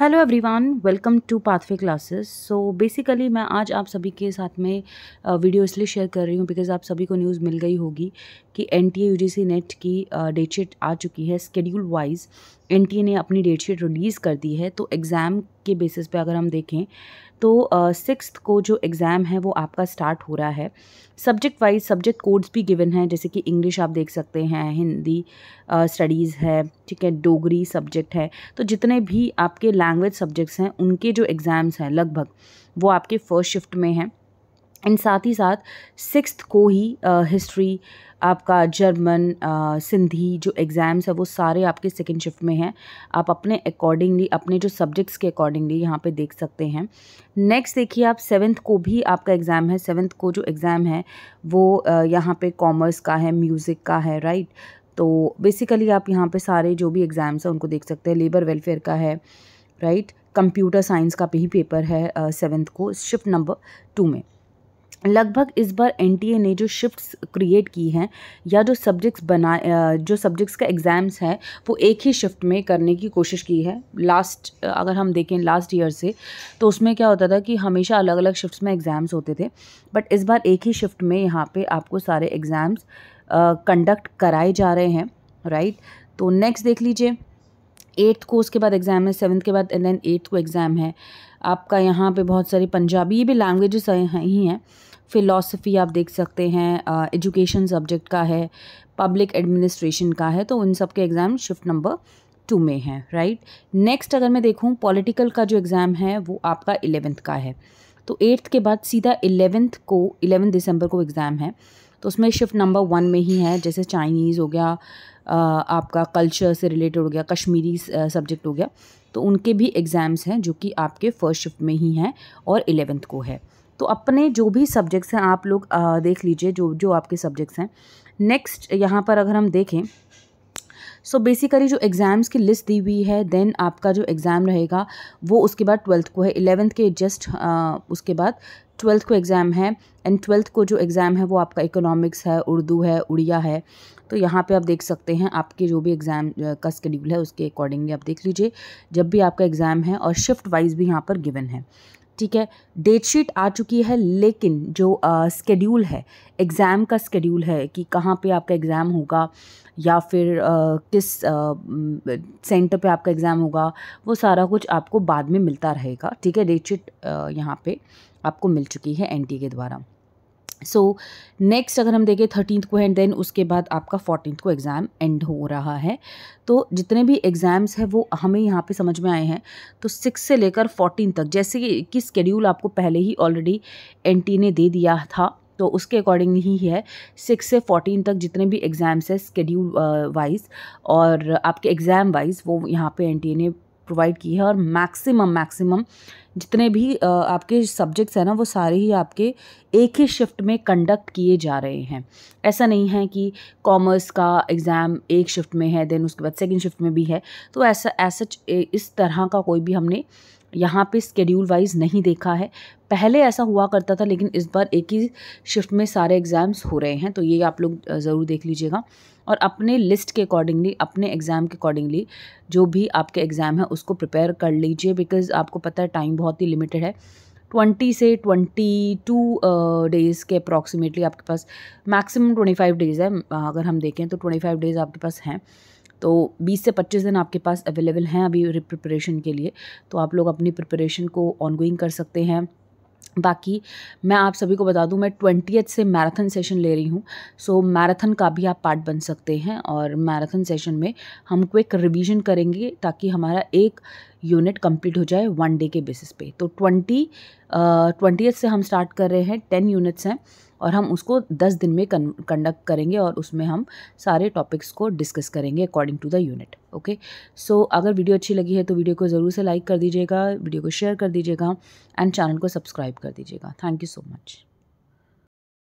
hello everyone welcome to pathway classes so basically मैं आज आप सभी के साथ में वीडियो इसलिए शेयर कर रही हूँ बिकॉज आप सभी को न्यूज़ मिल गई होगी कि एन टी सी नेट की डेट शीट आ चुकी है स्केड्यूल वाइज एन ने अपनी डेट शीट रिलीज़ कर दी है तो एग्ज़ाम के बेसिस पे अगर हम देखें तो सिक्स uh, को जो एग्ज़ाम है वो आपका स्टार्ट हो रहा है सब्जेक्ट वाइज सब्जेक्ट कोड्स भी गिवन हैं जैसे कि इंग्लिश आप देख सकते हैं हिंदी स्टडीज़ uh, है ठीक है डोगरी सब्जेक्ट है तो जितने भी आपके लैंग्वेज सब्जेक्ट्स हैं उनके जो एग्ज़ाम्स हैं लगभग वो आपके फर्स्ट शिफ्ट में हैं एंड साथ ही साथ सिक्स को ही हिस्ट्री आपका जर्मन सिंधी जो एग्ज़ाम्स है वो सारे आपके सेकेंड शिफ्ट में हैं आप अपने अकॉर्डिंगली अपने जो सब्जेक्ट्स के अकॉर्डिंगली यहाँ पे देख सकते हैं नेक्स्ट देखिए आप सेवन्थ को भी आपका एग्ज़ाम है सेवन्थ को जो एग्ज़ाम है वो यहाँ पे कॉमर्स का है म्यूज़िक का है राइट तो बेसिकली आप यहाँ पर सारे जो भी एग्ज़ाम्स हैं उनको देख सकते हैं लेबर वेलफेयर का है राइट कंप्यूटर साइंस का भी पेपर है सेवन्थ को शिफ्ट नंबर टू में लगभग इस बार एनटीए ने जो शिफ्ट्स क्रिएट की हैं या जो सब्जेक्ट्स बना जो सब्जेक्ट्स का एग्ज़ाम्स है वो एक ही शिफ्ट में करने की कोशिश की है लास्ट अगर हम देखें लास्ट ईयर से तो उसमें क्या होता था कि हमेशा अलग अलग शिफ्ट्स में एग्ज़ाम्स होते थे बट इस बार एक ही शिफ्ट में यहाँ पे आपको सारे एग्ज़ाम्स कंडक्ट कराए जा रहे हैं राइट तो नेक्स्ट देख लीजिए एट्थ को उसके बाद एग्ज़ाम है सेवन्थ के बाद एंड देन एट्थ को एग्ज़ाम है आपका यहाँ पे बहुत सारी पंजाबी ये भी लैंग्वेजेस ही हैं फ़िलासफ़ी आप देख सकते हैं एजुकेशन सब्जेक्ट का है पब्लिक एडमिनिस्ट्रेशन का है तो उन सब के एग्ज़ाम शिफ्ट नंबर टू में हैं राइट नेक्स्ट अगर मैं देखूँ पॉलिटिकल का जो एग्ज़ाम है वो आपका इलेवेंथ का है तो एट्थ के बाद सीधा इलेवेंथ को इलेवेंथ दिसंबर को एग्ज़ाम है तो उसमें शिफ्ट नंबर वन में ही है जैसे चाइनीज़ हो गया आपका कल्चर से रिलेटेड हो गया कश्मीरी सब्जेक्ट हो गया तो उनके भी एग्ज़ाम्स हैं जो कि आपके फर्स्ट शिफ्ट में ही हैं और एलेवेंथ को है तो अपने जो भी सब्जेक्ट्स हैं आप लोग आ, देख लीजिए जो जो आपके सब्जेक्ट्स हैं नेक्स्ट यहाँ पर अगर हम देखें सो so बेसिकली जो एग्ज़ाम्स की लिस्ट दी हुई है देन आपका जो एग्ज़ाम रहेगा वो उसके बाद ट्वेल्थ को है इलेवेंथ के जस्ट उसके बाद ट्वेल्थ को एग्ज़ाम है एंड ट्वेल्थ को जो एग्ज़ाम है वो आपका इकोनॉमिक्स है उर्दू है उड़िया है तो यहाँ पे आप देख सकते हैं आपके जो भी एग्ज़ाम का स्कड्यूल है उसके अकॉर्डिंगली आप देख लीजिए जब भी आपका एग्ज़ाम है और शिफ्ट वाइज भी यहाँ पर गिवन है ठीक है डेट शीट आ चुकी है लेकिन जो स्केड्यूल है एग्ज़ाम का स्केड्यूल है कि कहाँ पे आपका एग्ज़ाम होगा या फिर आ, किस सेंटर पे आपका एग्ज़ाम होगा वो सारा कुछ आपको बाद में मिलता रहेगा ठीक है डेट शीट यहाँ पे आपको मिल चुकी है एनटी के द्वारा सो so, नेक्स्ट अगर हम देखें थर्टीन को एंड देन उसके बाद आपका फोर्टीन को एग्ज़ाम एंड हो रहा है तो जितने भी एग्ज़ाम्स हैं वो हमें यहाँ पे समझ में आए हैं तो सिक्स से लेकर फोर्टीन तक जैसे कि स्केड्यूल आपको पहले ही ऑलरेडी एन ने दे दिया था तो उसके अकॉर्डिंग ही है सिक्स से फोर्टीन तक जितने भी एग्ज़ाम्स हैं स्केड्यूल वाइज और आपके एग्ज़ाम वाइज वो यहाँ पे एन ने प्रोवाइड की है और मैक्सिमम मैक्सिमम जितने भी आपके सब्जेक्ट्स हैं ना वो सारे ही आपके एक ही शिफ्ट में कंडक्ट किए जा रहे हैं ऐसा नहीं है कि कॉमर्स का एग्ज़ाम एक शिफ्ट में है देन उसके बाद सेकंड शिफ्ट में भी है तो ऐसा ऐसा इस तरह का कोई भी हमने यहाँ पे स्केड्यूल वाइज नहीं देखा है पहले ऐसा हुआ करता था लेकिन इस बार एक ही शिफ्ट में सारे एग्ज़ाम्स हो रहे हैं तो ये आप लोग ज़रूर देख लीजिएगा और अपने लिस्ट के अकॉर्डिंगली अपने एग्ज़ाम के अकॉर्डिंगली जो भी आपके एग्ज़ाम है उसको प्रिपेयर कर लीजिए बिकॉज़ आपको पता है टाइम बहुत ही लिमिटेड है ट्वेंटी से ट्वेंटी टू डेज़ के अप्रॉक्सीमेटली आपके पास मैक्सिमम ट्वेंटी फाइव डेज़ है अगर हम देखें तो ट्वेंटी फाइव डेज़ आपके पास हैं तो 20 से 25 दिन आपके पास अवेलेबल हैं अभी प्रिपरेशन के लिए तो आप लोग अपनी प्रिपरेशन को ऑनगोइंग कर सकते हैं बाकी मैं आप सभी को बता दूं मैं ट्वेंटी से मैराथन सेशन ले रही हूं सो so, मैराथन का भी आप पार्ट बन सकते हैं और मैराथन सेशन में हम क्विक रिवीजन करेंगे ताकि हमारा एक यूनिट कंप्लीट हो जाए वन डे के बेसिस पे तो ट्वेंटी ट्वेंटी से हम स्टार्ट कर रहे हैं टेन यूनिट्स हैं और हम उसको दस दिन में कंडक्ट करेंगे और उसमें हम सारे टॉपिक्स को डिस्कस करेंगे according to the unit okay so अगर वीडियो अच्छी लगी है तो वीडियो को ज़रूर से लाइक कर दीजिएगा वीडियो को शेयर कर दीजिएगा एंड चैनल को सब्सक्राइब कर दीजिएगा थैंक यू सो मच